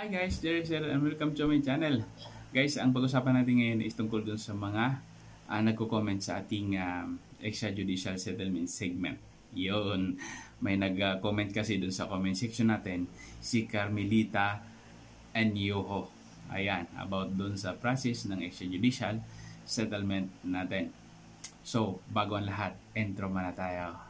Hi guys, Jerry Sir and welcome to my channel. Guys, ang pag-usapan natin ngayon is tungkol dun sa mga uh, nagko-comment sa ating um, extrajudicial settlement segment. Yun, may nag-comment kasi dun sa comment section natin, si Carmelita and Yoho. Ayan, about dun sa process ng extrajudicial settlement natin. So, bago ang lahat, intro muna tayo.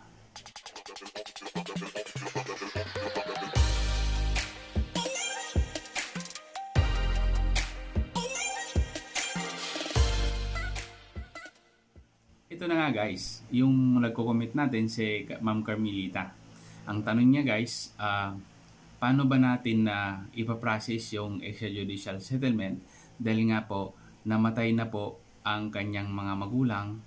ito na nga guys, yung nagko-comment natin si Ma'am Carmelita. Ang tanong niya guys, uh, paano ba natin na uh, ipaprocess yung extrajudicial settlement dahil nga po namatay na po ang kanyang mga magulang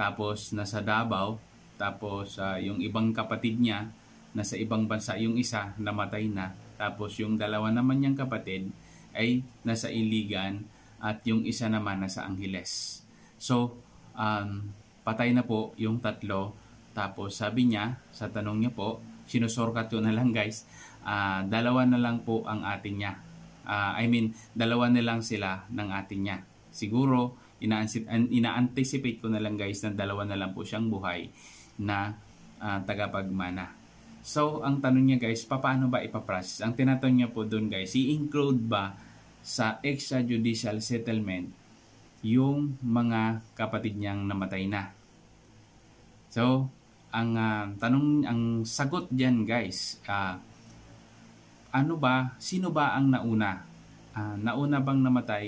tapos nasa Davao tapos uh, yung ibang kapatid niya nasa ibang bansa yung isa namatay na tapos yung dalawa naman niyang kapatid ay nasa Iligan at yung isa naman nasa Angeles. So, um, patay na po yung tatlo. Tapos sabi niya, sa tanong niya po, sinusorkat ko na lang guys, uh, dalawa na lang po ang atin niya. Uh, I mean, dalawa na lang sila ng atin niya. Siguro, ina-anticipate ko na lang guys na dalawa na lang po siyang buhay na uh, tagapagmana. So, ang tanong niya guys, paano ba ipaprocess? Ang tinatanong niya po doon guys, i-include ba sa extrajudicial settlement yung mga kapatid niyang namatay na. So, ang uh, tanong, ang sagot diyan guys, uh, ano ba, sino ba ang nauna? Uh, nauna bang namatay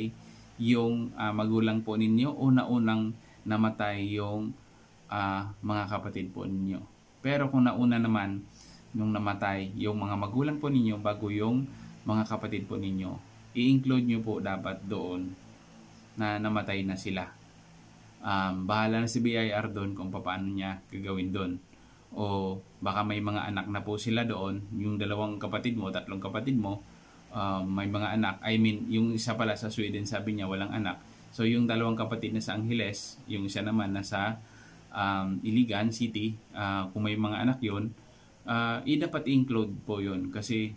yung uh, magulang po ninyo o naunang namatay yung uh, mga kapatid po ninyo? Pero kung nauna naman, yung namatay yung mga magulang po ninyo bago yung mga kapatid po ninyo, i-include nyo po dapat doon na namatay na sila. Um, bahala na si BIR doon kung paano niya gagawin doon. O baka may mga anak na po sila doon, yung dalawang kapatid mo, tatlong kapatid mo, um, may mga anak. I mean, yung isa pala sa Sweden sabi niya walang anak. So yung dalawang kapatid na sa Angeles, yung isa naman na sa um, Iligan City, uh, kung may mga anak yon, uh, i dapat include po yon kasi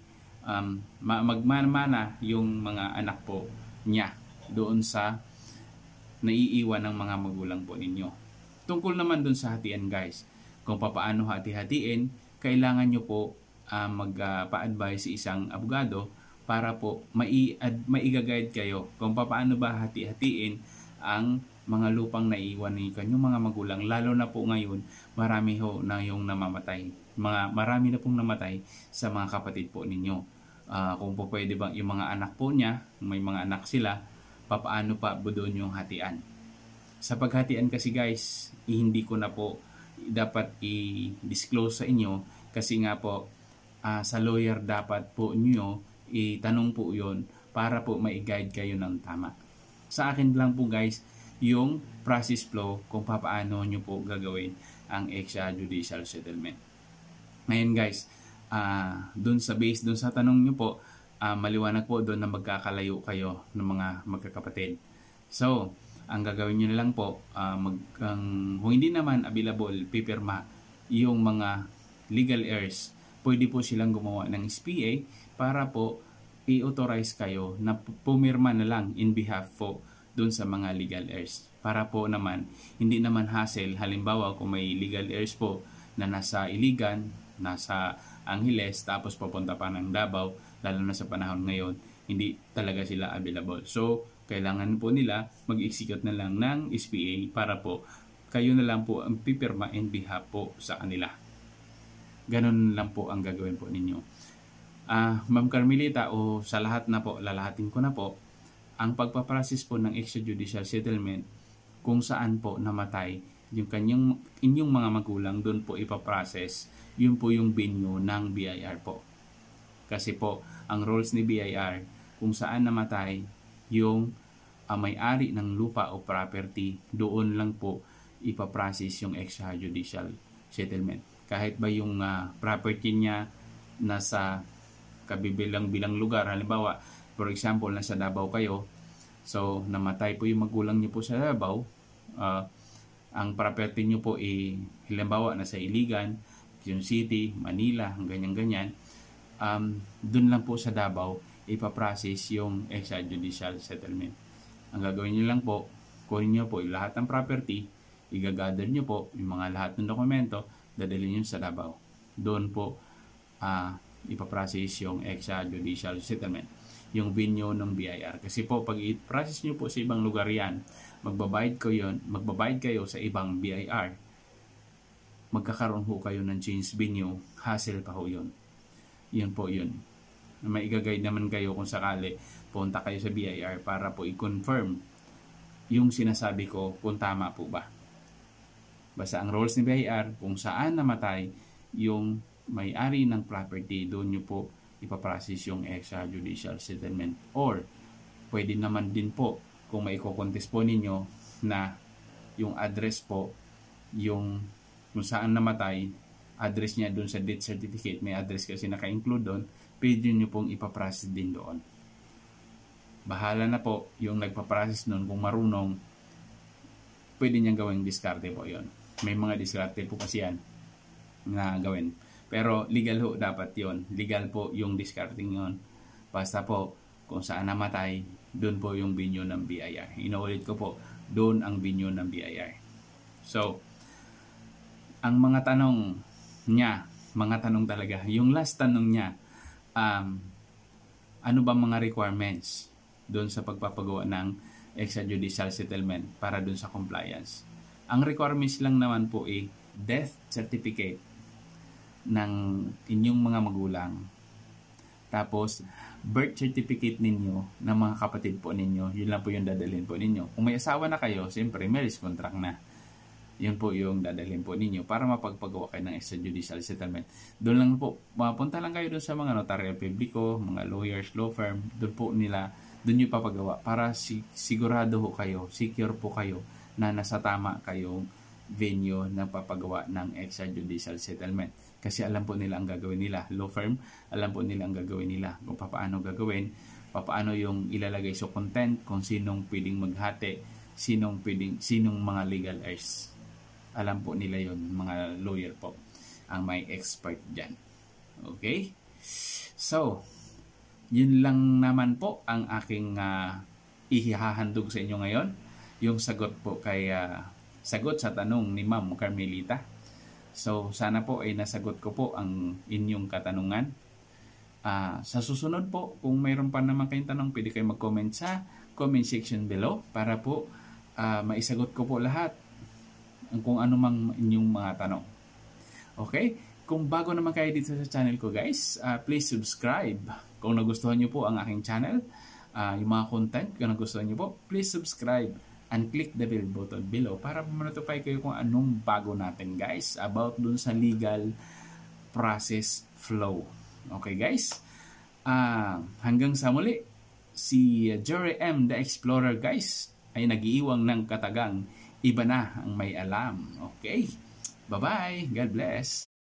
um, magmana yung mga anak po niya doon sa naiiwan ng mga magulang po ninyo. Tungkol naman dun sa hatian guys, kung papaano hati-hatiin, kailangan nyo po uh, magpa-advise uh, si isang abogado para po mai maiga-guide kayo kung paano ba hati-hatiin ang mga lupang naiwan ni kanyang mga magulang lalo na po ngayon marami ho na yung namamatay mga marami na pong namatay sa mga kapatid po ninyo uh, kung po pwede bang yung mga anak po niya may mga anak sila papaano pa po doon yung hatian. Sa paghatian kasi guys, eh, hindi ko na po dapat i-disclose sa inyo kasi nga po uh, sa lawyer dapat po nyo itanong po yon para po ma-guide kayo ng tama. Sa akin lang po guys, yung process flow kung paano nyo po gagawin ang extrajudicial settlement. Ngayon guys, uh, dun sa base, dun sa tanong nyo po, uh, maliwanag po doon na magkakalayo kayo ng mga magkakapatid. So, ang gagawin nyo na lang po, uh, mag, ang, kung hindi naman available, pipirma yung mga legal heirs. Pwede po silang gumawa ng SPA para po i-authorize kayo na pumirma na lang in behalf po doon sa mga legal heirs. Para po naman, hindi naman hassle. Halimbawa, kung may legal heirs po na nasa Iligan, nasa Angeles, tapos papunta pa ng Davao, lalo na sa panahon ngayon, hindi talaga sila available. So, kailangan po nila mag-execute na lang ng SPA para po kayo na lang po ang pipirma in behalf po sa kanila. Ganun lang po ang gagawin po ninyo. Ah, uh, Ma'am Carmelita o sa lahat na po, lalahatin ko na po, ang pagpaprocess po ng extrajudicial settlement kung saan po namatay yung kanyang inyong mga magulang doon po ipaprocess yun po yung venue ng BIR po kasi po, ang rules ni BIR, kung saan namatay yung uh, may-ari ng lupa o property, doon lang po ipaprocess yung extrajudicial settlement. Kahit ba yung uh, property niya nasa kabibilang-bilang lugar, halimbawa, for example, nasa Davao kayo, so namatay po yung magulang niyo po sa Davao, uh, ang property niyo po ay eh, halimbawa nasa Iligan, yung city, Manila, ganyan-ganyan um, dun lang po sa Davao ipaprocess yung extrajudicial settlement. Ang gagawin nyo lang po, kunin nyo po yung lahat ng property, igagather nyo po yung mga lahat ng dokumento, dadalhin nyo sa Davao. Doon po uh, ipaprocess yung extrajudicial settlement yung venue ng BIR. Kasi po, pag i-process nyo po sa ibang lugar yan, magbabayad ko yun, magbabayad kayo sa ibang BIR, magkakaroon ho kayo ng change venue, hassle pa ho yun. Yun po yun. Maigaguide naman kayo kung sakali punta kayo sa BIR para po i-confirm yung sinasabi ko kung tama po ba. Basta ang roles ni BIR kung saan namatay yung may-ari ng property, doon nyo po ipaprocess yung extrajudicial settlement. Or, pwede naman din po kung may ikokontest po ninyo na yung address po, yung kung saan namatay, address niya doon sa death certificate, may address kasi naka-include doon, pwede nyo pong ipaprocess din doon. Bahala na po yung nagpaprocess noon kung marunong, pwede niyang gawing diskarte po yon. May mga diskarte po kasi yan na gawin. Pero legal ho dapat yon. Legal po yung discarding yon. Basta po kung saan namatay, doon po yung binyo ng BIR. Inuulit ko po, doon ang binyo ng BIR. So, ang mga tanong niya, mga tanong talaga. Yung last tanong niya, um, ano ba mga requirements doon sa pagpapagawa ng extrajudicial settlement para doon sa compliance? Ang requirements lang naman po ay death certificate ng inyong mga magulang. Tapos, birth certificate ninyo ng mga kapatid po ninyo. Yun lang po yung dadalhin po ninyo. Kung may asawa na kayo, siyempre, marriage contract na yun po yung dadalhin po ninyo para mapagpagawa kayo ng extrajudicial settlement. Doon lang po, mapunta lang kayo doon sa mga notarial publiko, mga lawyers, law firm, doon po nila, doon nyo papagawa para si sigurado ho kayo, secure po kayo na nasa tama kayong venue ng papagawa ng extrajudicial settlement. Kasi alam po nila ang gagawin nila. Law firm, alam po nila ang gagawin nila kung paano gagawin, paano yung ilalagay sa so content, kung sinong pwedeng maghati, sinong pwedeng, sinong mga legal heirs alam po nila yon mga lawyer po ang may expert dyan. Okay? So, yun lang naman po ang aking uh, ihihahandog sa inyo ngayon. Yung sagot po kay uh, sagot sa tanong ni Ma'am Carmelita. So, sana po ay nasagot ko po ang inyong katanungan. Uh, sa susunod po, kung mayroon pa naman kayong tanong, pwede kayo mag-comment sa comment section below para po uh, maisagot ko po lahat kung ano mang inyong mga tanong. Okay? Kung bago naman kayo dito sa channel ko guys, uh, please subscribe. Kung nagustuhan nyo po ang aking channel, uh, yung mga content kung nagustuhan nyo po, please subscribe and click the bell button below para ma-notify kayo kung anong bago natin guys about dun sa legal process flow. Okay guys? Uh, hanggang sa muli, si Jerry M. The Explorer guys ay nagiiwang ng katagang iba na ang may alam. Okay? Bye-bye. God bless.